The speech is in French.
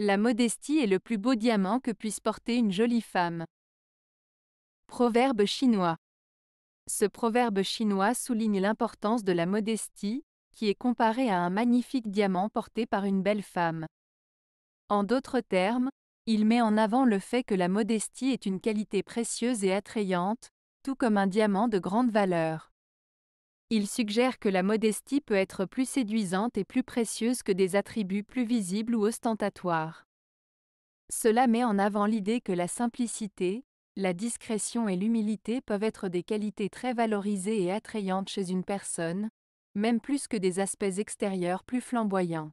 La modestie est le plus beau diamant que puisse porter une jolie femme. Proverbe chinois. Ce proverbe chinois souligne l'importance de la modestie, qui est comparée à un magnifique diamant porté par une belle femme. En d'autres termes, il met en avant le fait que la modestie est une qualité précieuse et attrayante, tout comme un diamant de grande valeur. Il suggère que la modestie peut être plus séduisante et plus précieuse que des attributs plus visibles ou ostentatoires. Cela met en avant l'idée que la simplicité, la discrétion et l'humilité peuvent être des qualités très valorisées et attrayantes chez une personne, même plus que des aspects extérieurs plus flamboyants.